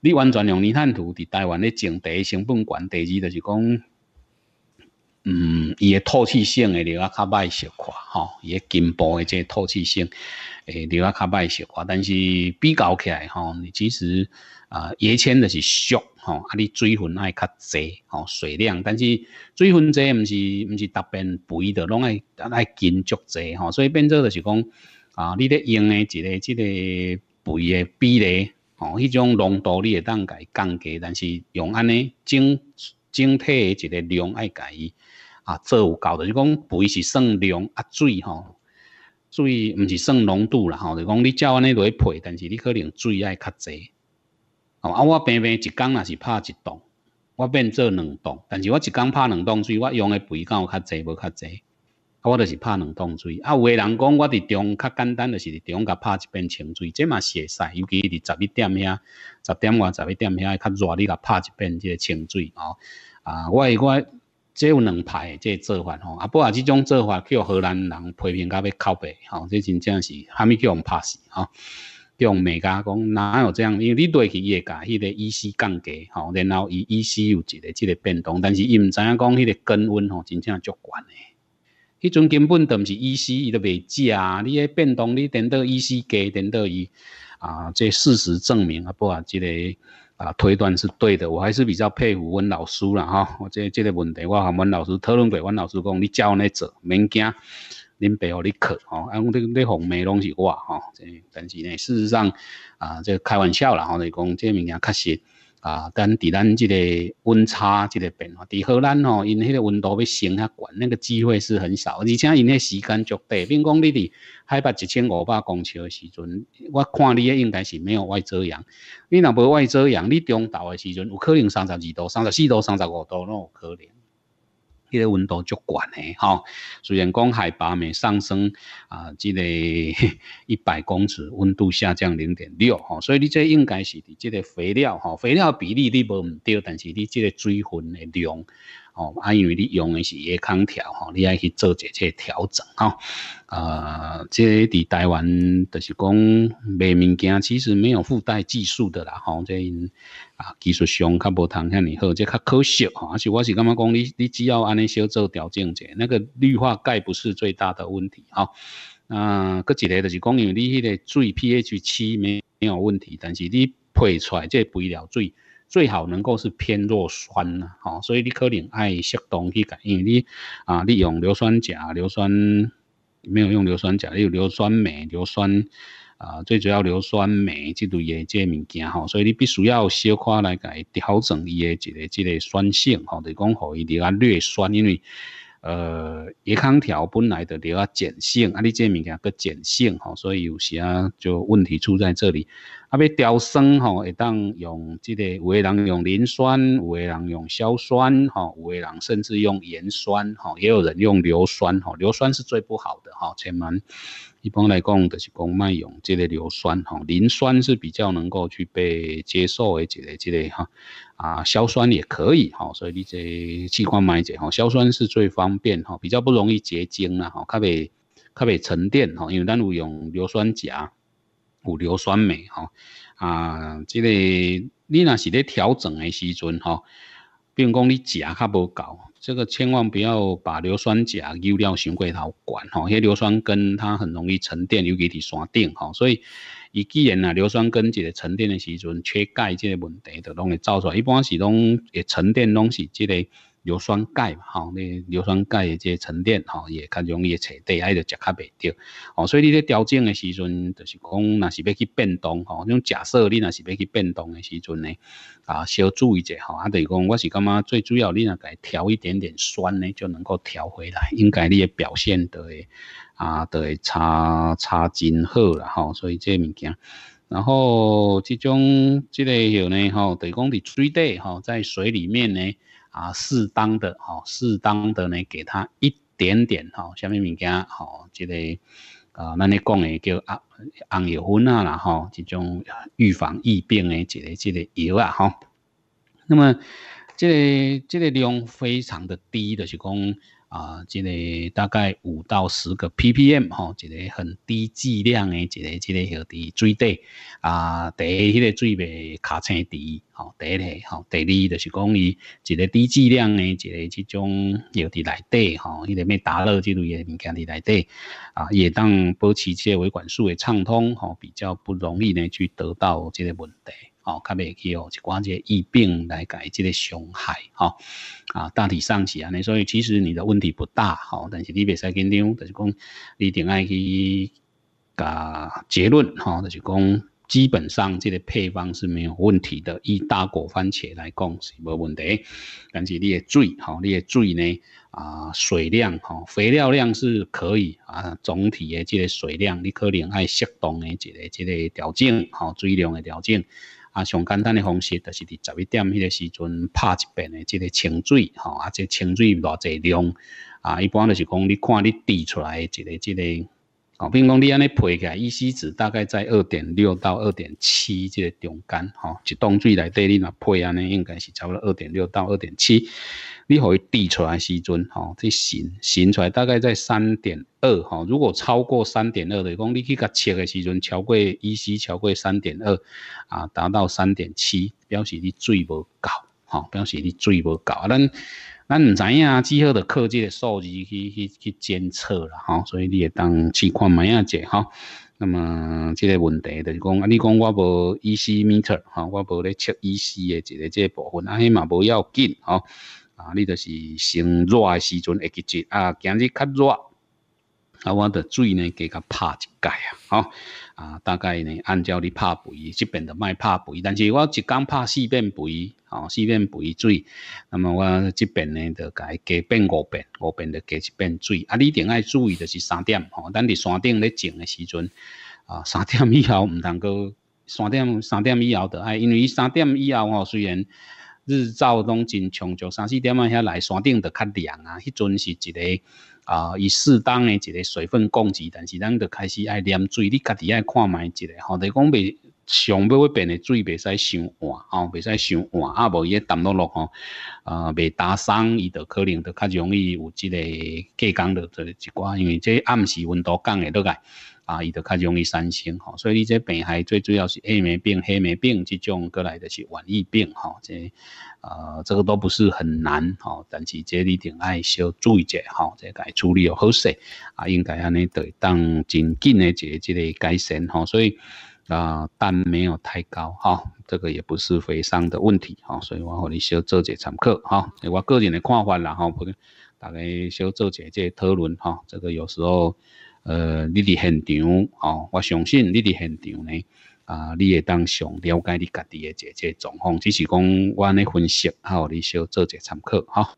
你完全用泥炭土伫台湾咧种，第一成本悬，第二就是讲。嗯，伊诶透气性会你较歹小块吼，伊诶根部诶，即个透气性，会你较歹小块。但是比较起来吼，你其实啊，椰签的是俗吼，啊，你水分爱较侪吼，水量，但是水分侪毋是毋是特别肥的，拢爱爱筋足侪吼，所以变做就是讲啊，你咧用诶一个即个肥诶比例吼，迄种浓度你会当甲伊降低，但是用安尼整整体诶一个量爱甲伊。啊，做有够的，是讲肥是算量啊，水吼，水毋是算浓度啦吼，就讲你照安尼落去配，但是你可能水爱较侪。吼。啊，我平平一工也是拍一档，我变做两档，但是我一工拍两档水，我用的肥敢有较侪无较侪，啊，我著是拍两档水。啊，有个人讲我伫中较简单，就是中甲拍一遍清水，这嘛是会使，尤其伫十一点遐、十点外、十一点遐较热，你甲拍一遍即个清水哦。啊，我我。即有两派，即做法吼，啊，不啊，即种做法叫河南人批评，噶要靠白，吼，即真正是虾米叫唔拍死吼，叫美家讲哪有这样，因为你对起伊会甲迄个 E C 降低，吼，然后伊 E C 有一个即个变动，但是伊毋知影讲迄个根温吼，真正足悬诶，迄阵根本毋是 E C 都未啊，你诶变动，你等到 E C 低，等到伊啊，即事实证明啊，不啊，即个。啊，推断是对的，我还是比较佩服阮老师啦，哈！我这这个问题，我和阮老师讨论过，阮老师讲，你照来做，免惊，恁爸互你去，吼，啊，这个这红眉拢是话，吼。这但是呢，事实上，啊，这开玩笑啦，吼，就讲这物件确实。啊，但伫咱即个温差即个变化，伫荷兰吼，因迄个温度要升较悬，那个机会是很少，而且因迄时间足短。比如讲，你伫海拔一千五百公尺诶时阵，我看你诶应该是没有外遮阳。你若无外遮阳，你中昼诶时阵有可能三十二度、三十四度、三十五度，有可能。那个温度足高呢，哈。虽然讲海拔每上升啊，这个 一百公尺，温度下降零点六，吼。所以你这应该是的，这个肥料，哈，肥料比例你无毋对，但是你这个水分的量。哦，啊，因为你用的是个空调吼，你要去做一些调整，啊、呃，这在台湾就是讲卖物件，其实没有附带技术的啦，吼，这啊技术上较无通向你好，这较可惜，哈，而且我是感觉讲你，你只要安尼小做调整者，那个氯化钙不是最大的问题，哈，啊，搁一个就是讲，因为你迄个水 pH 七没没有问题，但是你配出来这肥料水。最好能够是偏弱酸呐，吼，所以你可能爱适当去改，因为你啊利用硫酸钾、硫酸没有用硫酸钾，利用硫酸镁、硫酸啊最主要硫酸镁这类的这物件吼，所以你必须要小看来改调整伊的一个这个酸性吼，就讲让伊滴啊略酸，因为呃叶康条本来的比较碱性，啊你这物件搁碱性吼，所以有时啊就问题出在这里。啊，要调酸吼，会当用即个，有诶人用磷酸，有诶人用硝酸吼，有诶人甚至用盐酸吼，也有人用硫酸吼，硫酸是最不好的哈，前门一般来讲，就是讲卖用即个硫酸吼，磷酸是比较能够去被接受诶，即个即个哈啊，硝酸也可以哈，所以你这器官买者吼，硝酸是最方便哈，比较不容易结晶啦，吼较比较未沉淀吼，因为咱有用硫酸钾。硫酸镁吼，啊，这个你若是咧调整的时阵吼，比如讲你钾较无够，这个千万不要把硫酸钾丢到伤过头管吼，迄硫酸根它很容易沉淀尤其伫山顶吼，所以，伊既然啊硫酸根这个沉淀的时阵缺钙这个问题，都拢会走出来，一般是拢会沉淀，拢是这个。硫酸钙嘛，吼，你硫酸钙诶，即沉淀吼，也较容易找底，爱就食较袂着，哦，所以你咧调整诶时阵，就是讲，若是要去变动吼，种假设你若是要去变动诶时阵呢，啊，小注意者吼，啊，就是讲，我是感觉最主要，你若家调一点点酸呢，就能够调回来，应该你诶表现会，啊，会差差真好啦，吼，所以即物件，然后即种即个吼呢，吼，就是讲伫水底吼，在水里面呢。啊，适当的哈，适当的呢，给他一点点哈，什么物件哈，这个啊，那你讲的叫啊，红油粉啊，然后这种预防疫病的这个这个药啊哈，那么这个这个量非常的低的，是讲。啊，这个大概五到十个 ppm，吼，一个很低剂量的，一个这个小滴水底啊，第一个水被卡青滴，吼，第一嘞，吼，第二就是讲伊一个低剂量的，一个这种有的来滴，吼，伊个咩打热类诶物件里内底啊，也当保持些维管束的畅通，吼，比较不容易呢去得到这个问题。哦，较袂去哦，就寡个疫病来解即个伤害，吼。啊大体上是安尼，所以其实你的问题不大，吼。但是你袂使紧张，就是讲你定爱去甲结论，吼。就是讲基本上即个配方是没有问题的，以大果番茄来讲是无问题，但是你的水，吼，你的水呢啊水量，吼，肥料量是可以啊，总体的即个水量你可能爱适当的一个即个调整吼，水量的调整。啊，上简单的方式就是伫十一点迄个时阵拍一遍的即个清水，哈，啊，即清水偌济量，啊，一般就是讲你看你滴出来即个即个，哦，比如讲你安尼配起来一 c 值大概在二点六到二点七即个中间，哈，一桶水内底你若配安尼，应该是差多二点六到二点七。你可以滴出来时阵，吼、哈，这形形出来大概在三点二，吼，如果超过三点二的，讲你去甲切的时阵，超过一 C，超过三点二，啊，达到三点七，表示你水无够，哈，表示你水无够。啊，咱咱毋知影之后的科技的数字去去去监测啦，吼，所以你也当试看咪啊姐，哈。那么即个问题等是讲，啊，你讲我无 e C meter，吼，我无咧测 e C 的这个即个部分，啊，迄嘛无要紧，吼。啊，你就是生热诶时阵会去决啊。今日较热，啊，我著水呢，加较拍一盖啊，吼啊。大概呢，按照你拍肥，即边的卖拍肥，但是我一工拍四遍肥，吼四遍肥水。那么我即边呢，着改加变五遍，五遍著加一遍水。啊，你定爱注意的是三点哦。咱伫山顶咧种的时阵啊，三点以后毋通够。三点三点以后著爱，因为伊三点以后哦，虽然。日照拢真充足，三四点啊，遐来山顶着较凉啊。迄阵是一个啊，以适当的一个水分供给，但是咱就开始爱啉水，你家己爱看卖一个吼。就讲袂上尾那变的水袂使伤换，吼，袂使伤换啊，无伊诶淡落落吼，啊袂打伤，伊就可能就较容易有即个过痂的这一寡，因为这暗时温度降诶落来。啊，伊就较容易伤心吼，所以你这病还最主要是黑霉病、黑霉病这种过来的是晚疫病吼。这呃这个都不是很难吼，但是这你一定爱小注意一下吼，这该处理好势啊，应该安尼对当真紧的这这个改善吼，所以啊但没有太高哈，这个也不是非常的问题哈，所以我和你小做者参考哈，我个人的看法然后不大家小做些这讨论哈，这个有时候。呃，你的现场哦，我相信你的现场呢，啊，你也当想了解你家己的这这状况，只是讲我呢分析，好，你少做者参考哈。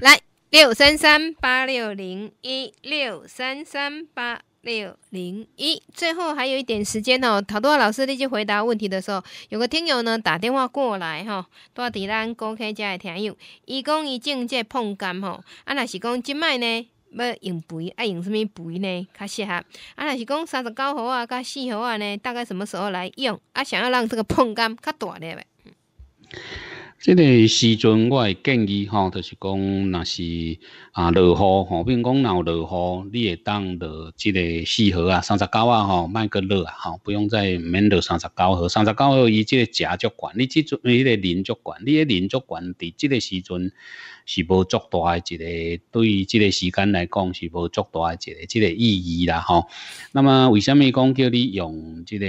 来，六三三八六零一六三三八六零一，最后还有一点时间哦。好多老师立即回答问题的时候，有个听友呢打电话过来哈，到伫咱 o k 家的听友，伊讲伊正在碰干吼，啊，若是讲即卖呢？要用肥，爱用什物肥呢？较适合。啊，若是讲三十九号啊、甲四号啊呢，大概什么时候来用？啊，想要让这个碰杆较大咧，喂。这个时阵，我建议哈，就是讲若是啊，落雨吼，比如讲闹落雨，你会当落即个四号啊，三十九啊，吼，卖个落啊，吼，不用再免落三十九号。三十九号伊即个食足管，你即阵你个邻足管，你个邻足管伫即个时阵是无足大诶一个，对于即个时间来讲是无足大诶一个，这个意义啦哈。那么为什么讲叫你用这个？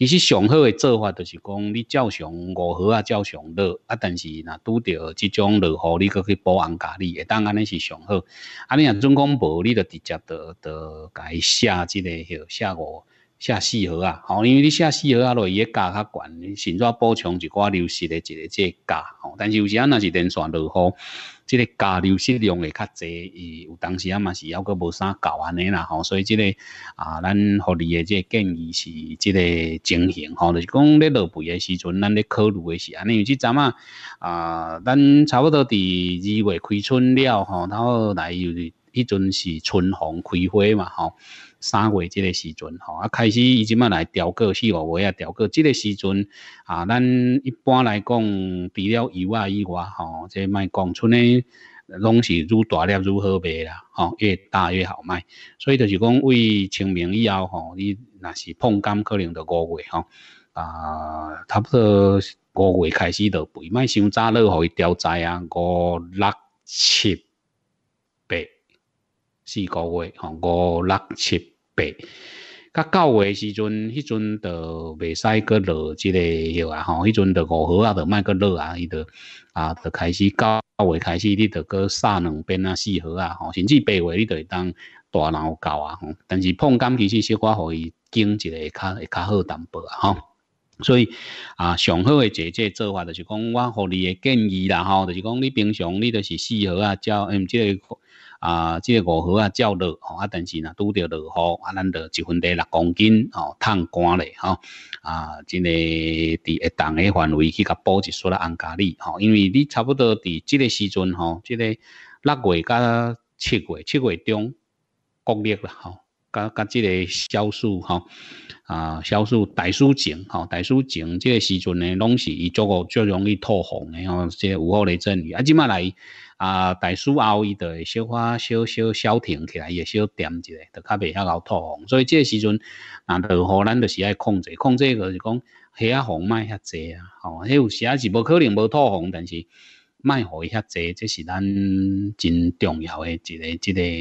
其实上好嘅做法，就是讲你照常五号啊，照常落啊，但是若拄着即种落雨，你可去保安家，会当安尼是上好。啊，你若总讲无，你就直接得甲伊写即个许写五写四号啊。好，因为你写四号啊，落伊价较悬，甚至补充一寡流失的一个即个价。吼，但是有时啊，若是连续落雨。即个加流失量会较侪，伊有当时啊嘛是犹阁无啥够安尼啦，吼，所以即个啊，咱福利的即个建议是即个情形，吼，就是讲咧落肥诶时阵，咱咧考虑诶是，安尼，因为即阵啊，啊，咱差不多伫二月开春了，吼，然后来又是，迄阵是春红开花嘛，吼。三月即个时阵吼，啊开始伊即要来调过四五月啊调过，即个时阵啊，咱一般来讲，除了一外以外吼，即卖讲出呢，拢是愈大粒愈好卖啦，吼越大越好卖。所以就是讲，为清明以后吼，你若是碰干，可能著五月吼，啊差不多五月开始著肥，卖伤早落互伊调栽啊，五六七。四个月，吼五六七八，佮九月时阵，迄阵著袂使阁落即个，吼啊，吼，迄阵著五号啊，著迈阁落啊，伊著啊，著开始九月开始，你著阁耍两边啊，四号啊，吼，甚至八月你著会当大老教啊，吼。但是碰柑其实小夸互伊经一个较会较好淡薄啊，吼。所以啊，上好个这这做法著是讲，我互你个建议啦，吼，就是讲你平常你著是四号啊，照嗯即个。啊，这个五号啊，照落吼，啊，但是呢，拄着落雨，啊，咱着一分地六公斤吼，碳干咧吼，啊，即个伫一定诶范围去甲补一出啦，安家里吼，因为你差不多伫即个时阵吼，这个六月甲七月，七月中国热啦吼，甲甲即个销售吼，啊，销售大暑晴吼，大暑晴即个时阵呢，拢是伊足够最容易透红诶哦，即午后雷阵雨，啊，即马来。啊，大暑后，伊就会小花、小小消停起来，也小点一下，都较袂遐老吐红。所以这时阵，啊，落雨咱都是爱控制、控制，就是讲遐啊红卖遐侪啊，吼，迄有时啊是无可能无吐红，但是卖伊遐侪，这是咱真重要诶一个、一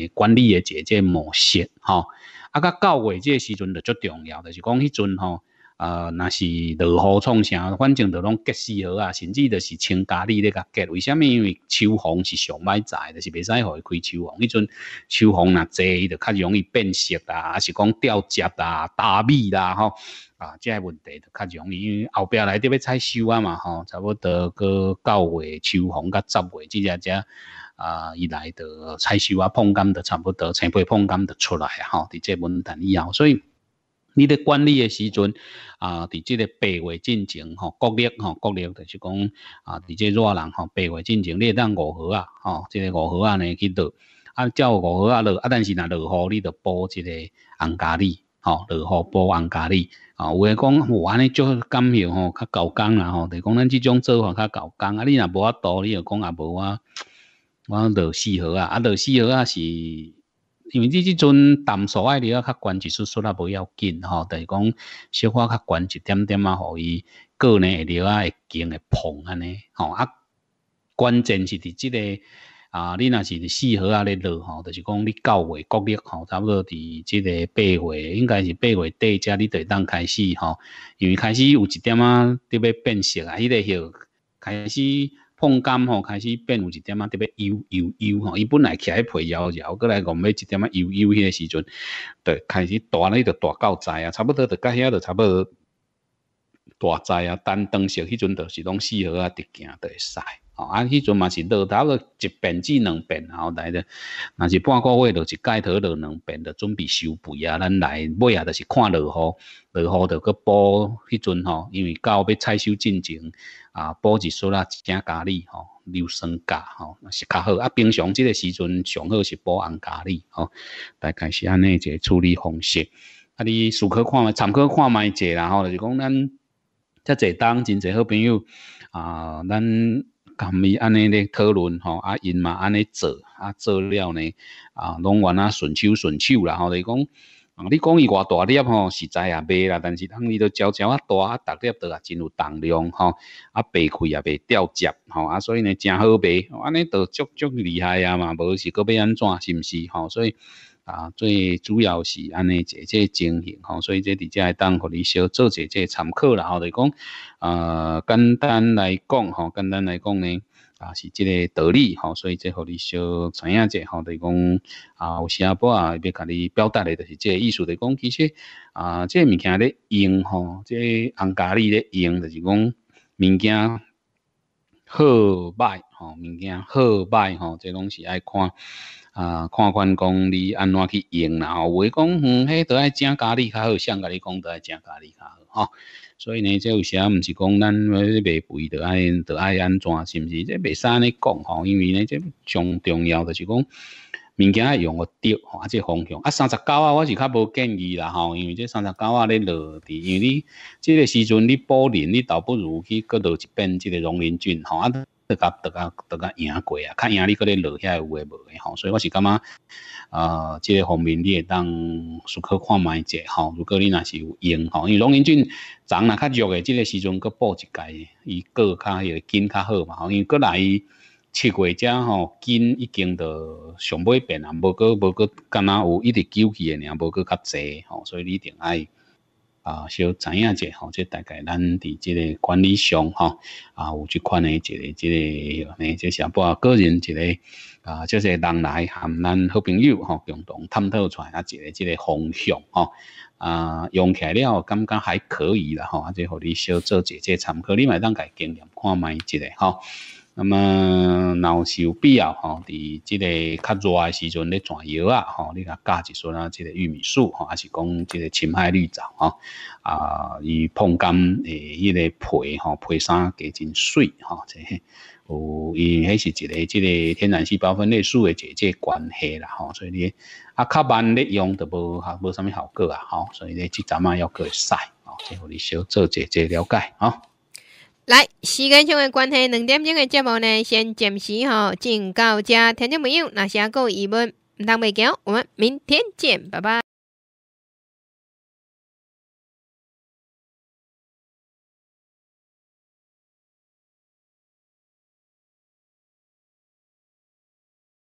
个管理诶一个模式，吼。啊，甲到尾这时阵就足重要，就是讲迄阵吼。啊，若是落雨创啥，反正著拢结丝河啊，甚至著是穿家里咧甲结。为什物？因为秋红是上买栽，就是袂使互伊开秋红。迄阵秋红济，侪著较容易变色啦，抑是讲掉叶啦、打米啦吼。啊，个问题著较容易，因为后壁来著要采收啊嘛吼，差不多过九月秋红甲十月，即只只啊，伊来著采收啊，碰柑著差不多，成批碰柑著出来啊吼，伫这问题以后，所以。你咧管理诶时阵，啊，伫即个白月进程吼，国力吼，国力就是讲啊，伫即热人吼，白月进程，你当五号啊，吼，即个五号啊呢去落，啊，照五号啊落，啊，但是若落雨你著补即个红咖喱，吼，落雨补红咖喱，啊，有诶讲我安尼做感应吼，较够工啦吼，就讲咱即种做法较够工，啊，你若无啊度，你著讲也无啊，我落四号啊，啊，落四号啊是。因为你即阵淡所爱滴啊，较悬一丝丝啦，无要紧吼。但是讲小可较悬一点点啊，互伊过呢，会滴啊，会紧会膨安尼吼啊。关键是伫即个啊，你若是伫四号啊，咧落吼，就是讲你九月、国月吼，差不多伫即个八月，应该是八月底家你会当开始吼，因为开始有一点啊，都要变色啊，迄个许开始。碰柑吼，开始变有一点啊，特别油油油吼，伊本来徛来培摇摇，过来讲要一点啊油油迄个时阵，对，开始大咧，就大到灾啊，差不多就甲遐，就差不多大灾啊，单灯色迄阵著是拢适合啊，直行都会使。啊！啊！迄阵嘛是落头雨，一遍至两遍，然后来着，嘛是半个月着是盖头落两遍，着准备收肥啊。咱来尾啊，就是看落雨，落雨就去补。迄阵吼，因为到要采收进前啊，补一撮啦，加咖喱吼，硫酸钾吼，那是较好。啊，平常即个时阵上好是补红咖喱吼，大概是安尼一个处理方式。啊，你参考看嘛，参考看卖者，然后就是讲咱，遮济东，真侪好朋友啊，咱。咁伊安尼咧讨论吼，啊因嘛安尼做啊做了呢，啊拢完啊顺手顺手啦吼，是讲，你讲伊偌大粒吼，实在也袂啦，但是人伊都招招啊大啊逐粒都啊，真有重量吼，啊白开也袂掉汁吼，啊所以呢真好卖，安尼都足足厉害啊嘛，无是佫要安怎是毋是吼，所以。啊，最主要是安尼姐姐经营吼，所以这底家会当互你小做姐姐参考啦吼。就是讲，呃，简单来讲吼，简单来讲呢，啊是即个道理吼，所以这互你小知影者吼。就是讲啊，有时些波啊要甲你表达的，就是这个意思。就是讲，其实啊，这物件咧用吼，这红咖喱咧用，就是讲物件好歹吼，物件好歹吼，这拢是爱看。啊，看看讲你安怎去用啦，吼，袂讲嗯，迄都爱正家己较好，想甲你讲都爱正家己较好吼。所以呢，即有时啊，毋是讲咱袂肥都爱都爱安怎，是毋是？即袂安尼讲吼，因为呢，即上重要著就是讲物件用我对吼，啊，即方向啊，三十九啊，我是较无建议啦吼，因为即三十九啊咧落地，因为你即个时阵你补磷，你倒不如去搁落一遍即个溶磷菌吼啊。特较特较特较赢过啊！较赢你个咧落遐有诶无诶吼，所以我是感觉，呃，即个方面你会当时刻看卖者吼。如果你若是有用吼，因为龙民君长若较弱诶，即个时阵佫补一届，伊个较迄个紧较好嘛吼。因为佫来七月者吼，斤已经着上尾边啊，无佫无佫敢若有一直纠起诶，尔无佫较侪吼，所以你一定爱。啊，小知影者吼，即大概咱伫即个管理上吼，啊，有即款诶一个即个，呢即些包括个人一个，啊，即个人来含咱好朋友吼共同探讨出来啊一个即个方向吼，啊，用起来了感觉还可以啦吼，啊，即互你小做者姐参考，你买当个经验看卖一个吼。那么，若是有必要吼，伫即个较热的时阵咧转油啊，吼，你讲加一撮啦，即个玉米素吼，还是讲即个青海绿藻吼，啊，伊烘干诶，迄个皮吼，皮衫加真水吼，即系，有伊迄是一个即个天然细胞分裂素的直个关系啦，吼，所以咧，啊，较慢咧用都无，无啥物效果啊，吼，所以咧，即阵啊要会晒，吼，即互你小做者者了解啊。来，时间上的关系，两点钟的节目呢，先暂时吼，尽到这。听众朋友，那些有疑问，唔当未讲，我们明天见，拜拜。